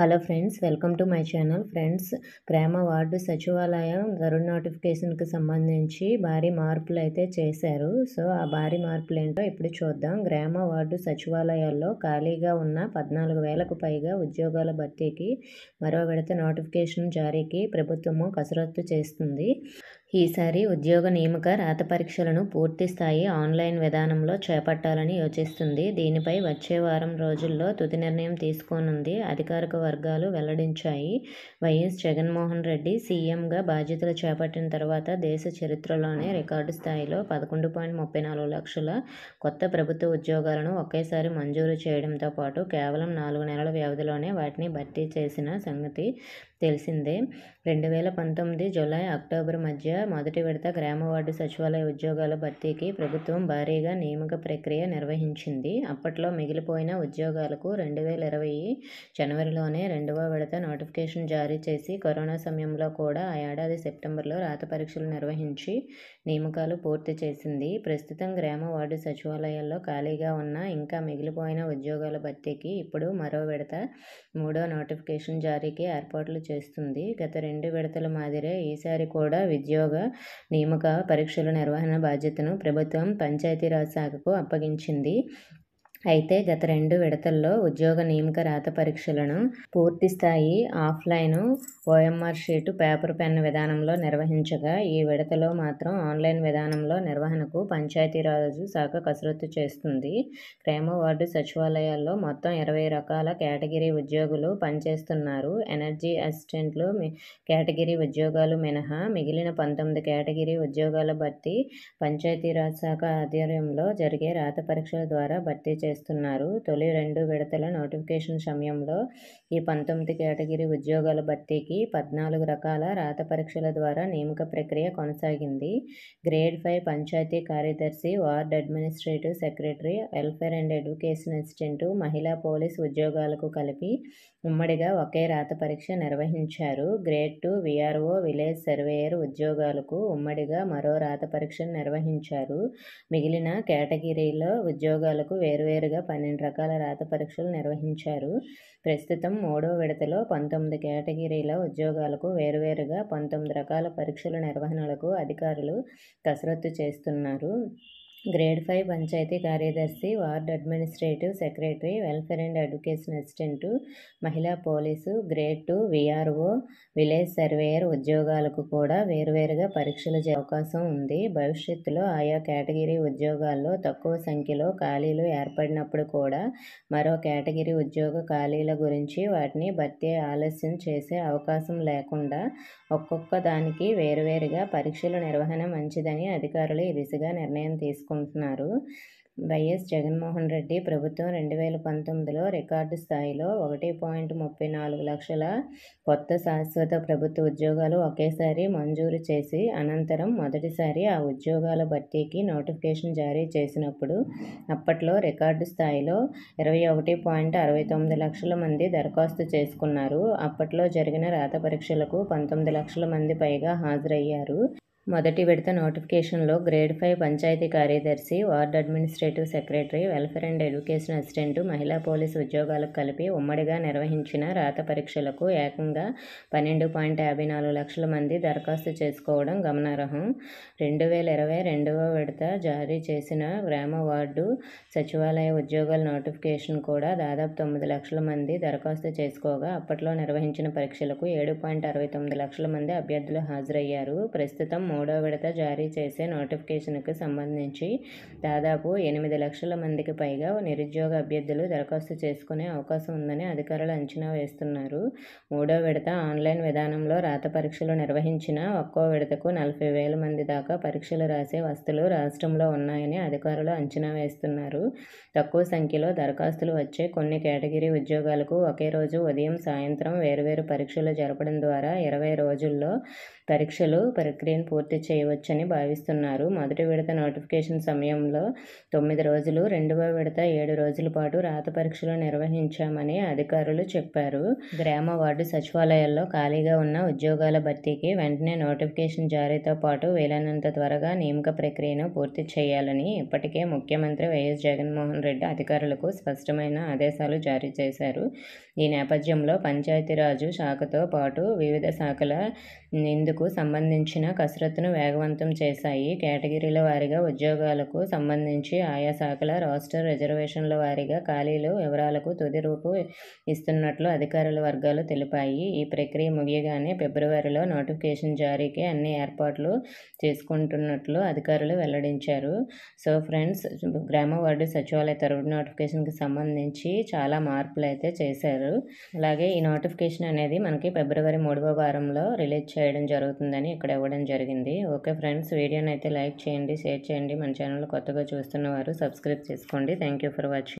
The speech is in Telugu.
hello friends welcome to my channel friends ప్రేమ వార్డు సచివాలయం గరుడ్ నోటిఫికేషన్కి సంబంధించి భారీ మార్పులు అయితే చేశారు సో ఆ భారీ మార్పులు ఏంటో ఇప్పుడు చూద్దాం గ్రామ వార్డు సచివాలయాల్లో ఖాళీగా ఉన్న పద్నాలుగు వేలకు పైగా ఉద్యోగాల భర్తీకి మరో విడత నోటిఫికేషన్ జారీకి ప్రభుత్వము కసరత్తు చేస్తుంది ఈసారి ఉద్యోగ నియామక రాత పరీక్షలను పూర్తి స్థాయి ఆన్లైన్ విధానంలో చేపట్టాలని యోచిస్తుంది దీనిపై వచ్చే వారం రోజుల్లో తుది నిర్ణయం తీసుకోనుంది అధికారిక వర్గాలు వెల్లడించాయి వైఎస్ జగన్మోహన్ రెడ్డి సీఎంగా బాధ్యతలు చేపట్టిన తర్వాత దేశ చరిత్రలోనే రికార్డు స్థాయిలో పదకొండు పాయింట్ ముప్పై నాలుగు లక్షల కొత్త ప్రభుత్వ ఉద్యోగాలను ఒకేసారి మంజూరు చేయడంతో పాటు కేవలం నాలుగు నెలల వ్యవధిలోనే వాటిని భర్తీ చేసిన సంగతి తెలిసిందే రెండు వేల పంతొమ్మిది జూలై అక్టోబర్ మధ్య మొదటి విడత గ్రామ వార్డు సచివాలయ ఉద్యోగాల భర్తీకి ప్రభుత్వం భారీగా నియామక ప్రక్రియ నిర్వహించింది అప్పట్లో మిగిలిపోయిన ఉద్యోగాలకు రెండు వేల ఇరవై జనవరిలోనే రెండవ విడత నోటిఫికేషన్ జారీ చేసి కరోనా సమయంలో కూడా ఆ ఏడాది సెప్టెంబర్లో రాత పరీక్షలు నిర్వహించి నియామకాలు పూర్తి చేసింది ప్రస్తుతం గ్రామ వార్డు సచివాలయాల్లో ఖాళీగా ఉన్న ఇంకా మిగిలిపోయిన ఉద్యోగాల భర్తీకి ఇప్పుడు మరో విడత మూడో నోటిఫికేషన్ జారీకి ఏర్పాట్లు చేస్తుంది గత రెండు విడతల మాదిరే ఈసారి కూడా విద్యో ఉద్యోగ నియామక పరీక్షల నిర్వహణ బాధ్యతను ప్రభుత్వం పంచాయతీరాజ్ శాఖకు అప్పగించింది అయితే గత రెండు విడతల్లో ఉద్యోగ నియమిక రాత పరీక్షలను పూర్తి స్థాయి offline OMR sheet paper pen విధానంలో నిర్వహించగా ఈ విడతలో మాత్రం ఆన్లైన్ విధానంలో నిర్వహణకు పంచాయతీరాజు శాఖ కసరత్తు చేస్తుంది గ్రామ వార్డు సచివాలయాల్లో మొత్తం ఇరవై రకాల కేటగిరీ ఉద్యోగులు పనిచేస్తున్నారు ఎనర్జీ అసిస్టెంట్లు కేటగిరీ ఉద్యోగాలు మినహా మిగిలిన పంతొమ్మిది కేటగిరీ ఉద్యోగాల భర్తీ పంచాయతీరాజ్ శాఖ ఆధ్వర్యంలో జరిగే రాత పరీక్షల ద్వారా భర్తీ చేస్తారు చేస్తున్నారు తొలి రెండు విడతల నోటిఫికేషన్ సమయంలో ఈ పంతొమ్మిది కేటగిరీ ఉద్యోగాల భర్తీకి పద్నాలుగు రకాల రాత పరీక్షల ద్వారా నియమక ప్రక్రియ కొనసాగింది గ్రేడ్ ఫైవ్ పంచాయతీ కార్యదర్శి ward administrative secretary welfare and education assistant మహిళా పోలీస్ ఉద్యోగాలకు కలిపి ఉమ్మడిగా ఒకే రాత పరీక్ష నిర్వహించారు grade two VRO village surveyor ఉద్యోగాలకు ఉమ్మడిగా మరో రాత పరీక్ష నిర్వహించారు మిగిలిన కేటగిరీలో ఉద్యోగాలకు వేరువేరు వేరువేరుగా పన్నెండు రకాల రాత పరీక్షలు నిర్వహించారు ప్రస్తుతం మూడో విడతలో పంతొమ్మిది కేటగిరీల ఉద్యోగాలకు వేరువేరుగా పంతొమ్మిది రకాల పరీక్షల నిర్వహణలకు అధికారులు కసరత్తు చేస్తున్నారు గ్రేడ్ ఫైవ్ పంచాయతీ కార్యదర్శి ward administrative secretary welfare and education assistant మహిళా police grade two VRO village surveyor ఉద్యోగాలకు కూడా వేరువేరుగా పరీక్షలు అవకాశం ఉంది భవిష్యత్తులో ఆయా కేటగిరీ ఉద్యోగాల్లో తక్కువ సంఖ్యలో ఖాళీలు ఏర్పడినప్పుడు కూడా మరో కేటగిరీ ఉద్యోగ ఖాళీల గురించి వాటిని భర్తీ ఆలస్యం చేసే అవకాశం లేకుండా ఒక్కొక్క దానికి వేరువేరుగా పరీక్షల నిర్వహణ మంచిదని అధికారులు ఈ దిశగా నిర్ణయం తీసుకున్నారు చేసుకుంటున్నారు వైఎస్ జగన్మోహన్ రెడ్డి ప్రభుత్వం రెండు వేల పంతొమ్మిదిలో రికార్డు స్థాయిలో ఒకటి పాయింట్ ముప్పై నాలుగు లక్షల కొత్త శాశ్వత ప్రభుత్వ ఉద్యోగాలు ఒకేసారి మంజూరు చేసి అనంతరం మొదటిసారి ఆ ఉద్యోగాల భర్తీకి నోటిఫికేషన్ జారీ చేసినప్పుడు అప్పట్లో రికార్డు స్థాయిలో ఇరవై ఒకటి పాయింట్ అరవై తొమ్మిది లక్షల మంది దరఖాస్తు చేసుకున్నారు అప్పట్లో జరిగిన రాత పరీక్షలకు పంతొమ్మిది లక్షల మంది పైగా హాజరయ్యారు మొదటి విడత నోటిఫికేషన్లో గ్రేడ్ ఫైవ్ పంచాయతీ కార్యదర్శి ward administrative secretary welfare and education assistant మహిళా పోలీసు ఉద్యోగాలకు కలిపి ఉమ్మడిగా నిర్వహించిన రాత పరీక్షలకు ఏకంగా పన్నెండు పాయింట్ యాభై నాలుగు లక్షల మంది దరఖాస్తు చేసుకోవడం గమనార్హం రెండు వేల ఇరవై రెండవ విడత జారీ చేసిన గ్రామ వార్డు సచివాలయ ఉద్యోగాల నోటిఫికేషన్ కూడా దాదాపు తొమ్మిది లక్షల మంది దరఖాస్తు చేసుకోగా అప్పట్లో నిర్వహించిన పరీక్షలకు ఏడు పాయింట్ అరవై తొమ్మిది లక్షల మంది అభ్యర్థులు హాజరయ్యారు ప్రస్తుతం మూడో విడత జారీ చేసే నోటిఫికేషన్కు సంబంధించి దాదాపు ఎనిమిది లక్షల మందికి పైగా నిరుద్యోగ అభ్యర్థులు దరఖాస్తు చేసుకునే అవకాశం ఉందని అధికారులు అంచనా వేస్తున్నారు మూడో విడత ఆన్లైన్ విధానంలో రాత పరీక్షలు నిర్వహించిన ఒక్కో విడతకు నలభై వేల మంది దాకా పరీక్షలు రాసే వస్తువులు రాష్ట్రంలో ఉన్నాయని అధికారులు అంచనా వేస్తున్నారు తక్కువ సంఖ్యలో దరఖాస్తులు వచ్చే కొన్ని కేటగిరీ ఉద్యోగాలకు ఒకే రోజు ఉదయం సాయంత్రం వేరువేరు పరీక్షలు జరపడం ద్వారా ఇరవై రోజుల్లో పరీక్షలు ప్రక్రియను పూర్తి పూర్తి చేయవచ్చని భావిస్తున్నారు మొదటి విడత నోటిఫికేషన్ సమయంలో తొమ్మిది రోజులు రెండవ విడత ఏడు రోజుల పాటు రాత పరీక్షలు నిర్వహించామని అధికారులు చెప్పారు గ్రామ వార్డు సచివాలయాల్లో ఖాళీగా ఉన్న ఉద్యోగాల భర్తీకి వెంటనే నోటిఫికేషన్ జారీతో పాటు వీలైనంత త్వరగా నియామక ప్రక్రియను పూర్తి చేయాలని ఇప్పటికే ముఖ్యమంత్రి వైఎస్ జగన్మోహన్ రెడ్డి అధికారులకు స్పష్టమైన ఆదేశాలు జారీ చేశారు ఈ నేపథ్యంలో పంచాయతీరాజు శాఖతో పాటు వివిధ శాఖల ఇందుకు సంబంధించిన కసరత్తు మద్దతును వేగవంతం చేశాయి కేటగిరీల వారీగా ఉద్యోగాలకు సంబంధించి ఆయా శాఖల రాష్ట్ర రిజర్వేషన్ల వారీగా ఖాళీలు వివరాలకు తుది రూపు ఇస్తున్నట్లు అధికారుల వర్గాలు తెలిపాయి ఈ ప్రక్రియ ముగియగానే ఫిబ్రవరిలో నోటిఫికేషన్ జారీకి అన్ని ఏర్పాట్లు చేసుకుంటున్నట్లు అధికారులు వెల్లడించారు సో ఫ్రెండ్స్ గ్రామ వార్డు సచివాలయ తరఫు నోటిఫికేషన్కి సంబంధించి చాలా మార్పులు అయితే చేశారు అలాగే ఈ నోటిఫికేషన్ అనేది మనకి ఫిబ్రవరి మూడవ వారంలో రిలీజ్ చేయడం జరుగుతుందని ఇక్కడ ఇవ్వడం జరిగింది జరిగింది ఓకే ఫ్రెండ్స్ వీడియోని అయితే లైక్ చేయండి షేర్ చేయండి మన ఛానల్ కొత్తగా చూస్తున్న వారు సబ్స్క్రైబ్ చేసుకోండి థ్యాంక్ యూ ఫర్ వాచింగ్